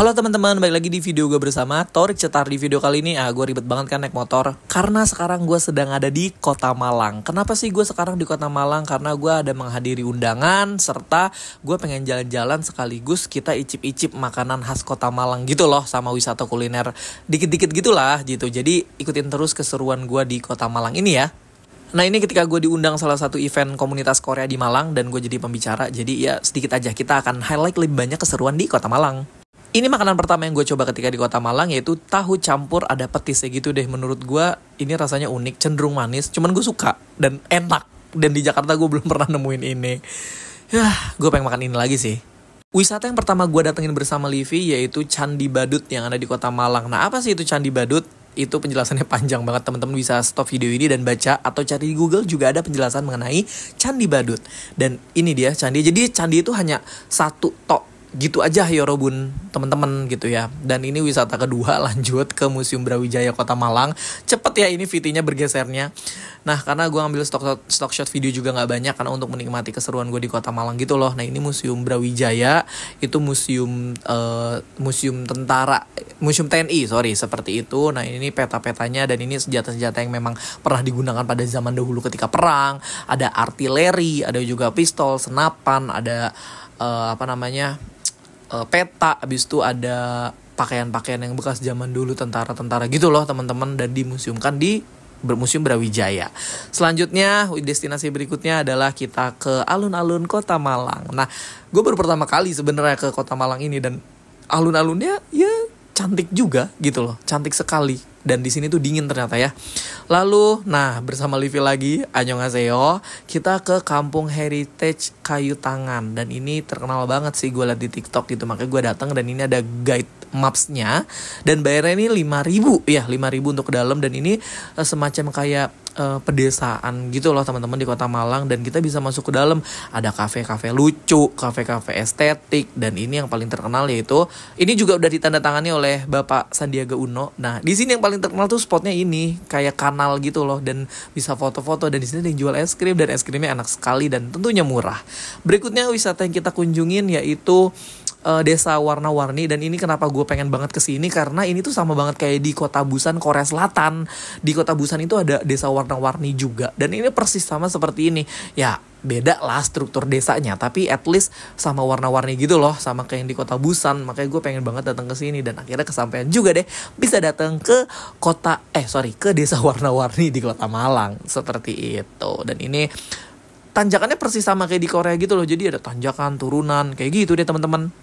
Halo teman-teman, balik lagi di video gue bersama Torik Cetar di video kali ini. Ah, gue ribet banget kan naik motor. Karena sekarang gue sedang ada di Kota Malang. Kenapa sih gue sekarang di Kota Malang? Karena gue ada menghadiri undangan serta gue pengen jalan-jalan sekaligus kita icip-icip makanan khas Kota Malang gitu loh sama wisata kuliner. Dikit-dikit gitulah gitu. Jadi ikutin terus keseruan gue di Kota Malang ini ya. Nah ini ketika gue diundang salah satu event komunitas Korea di Malang dan gue jadi pembicara, jadi ya sedikit aja kita akan highlight lebih banyak keseruan di Kota Malang ini makanan pertama yang gue coba ketika di kota Malang yaitu tahu campur ada petisnya gitu deh menurut gue ini rasanya unik cenderung manis cuman gue suka dan enak dan di Jakarta gue belum pernah nemuin ini ya gue pengen makan ini lagi sih Wisata yang pertama gue datengin bersama Livi yaitu Candi Badut yang ada di kota Malang. Nah apa sih itu Candi Badut? Itu penjelasannya panjang banget teman-teman bisa stop video ini dan baca atau cari di Google juga ada penjelasan mengenai Candi Badut. Dan ini dia candi. Jadi candi itu hanya satu tok gitu aja Yorobun ya teman-teman gitu ya dan ini wisata kedua lanjut ke Museum Brawijaya Kota Malang cepet ya ini vt bergesernya nah karena gue ambil stock stock shot video juga nggak banyak karena untuk menikmati keseruan gue di Kota Malang gitu loh nah ini Museum Brawijaya itu museum uh, museum tentara museum TNI sorry seperti itu nah ini peta-petanya dan ini senjata-senjata yang memang pernah digunakan pada zaman dahulu ketika perang ada artileri ada juga pistol senapan ada uh, apa namanya uh, peta abis itu ada pakaian-pakaian yang bekas zaman dulu tentara-tentara gitu loh teman-teman dan dimuseumkan di Museum Brawijaya. Selanjutnya destinasi berikutnya adalah kita ke alun-alun Kota Malang. Nah, gue baru pertama kali sebenarnya ke Kota Malang ini dan alun-alunnya ya cantik juga gitu loh, cantik sekali. Dan di sini tuh dingin ternyata ya. Lalu, nah bersama Livi lagi, Annyeonghaseyo, kita ke kampung heritage kayu tangan. Dan ini terkenal banget sih gue liat di TikTok gitu, makanya gue datang dan ini ada guide mapsnya dan bayarnya ini 5000 ya 5000 untuk ke dalam dan ini uh, semacam kayak uh, pedesaan gitu loh teman-teman di kota Malang dan kita bisa masuk ke dalam ada kafe-kafe lucu, kafe-kafe estetik dan ini yang paling terkenal yaitu ini juga udah ditandatangani oleh Bapak Sandiaga Uno. Nah, di sini yang paling terkenal tuh spotnya ini kayak kanal gitu loh dan bisa foto-foto dan di sini ada yang jual es krim dan es krimnya enak sekali dan tentunya murah. Berikutnya wisata yang kita kunjungin yaitu uh, desa warna-warni dan ini kenapa gue pengen banget ke sini karena ini tuh sama banget kayak di kota Busan Korea Selatan di kota Busan itu ada desa warna-warni juga dan ini persis sama seperti ini ya beda lah struktur desanya tapi at least sama warna-warni gitu loh sama kayak yang di kota Busan makanya gue pengen banget datang ke sini dan akhirnya kesampaian juga deh bisa datang ke kota eh sorry ke desa warna-warni di kota Malang seperti itu dan ini tanjakannya persis sama kayak di Korea gitu loh jadi ada tanjakan turunan kayak gitu deh teman-teman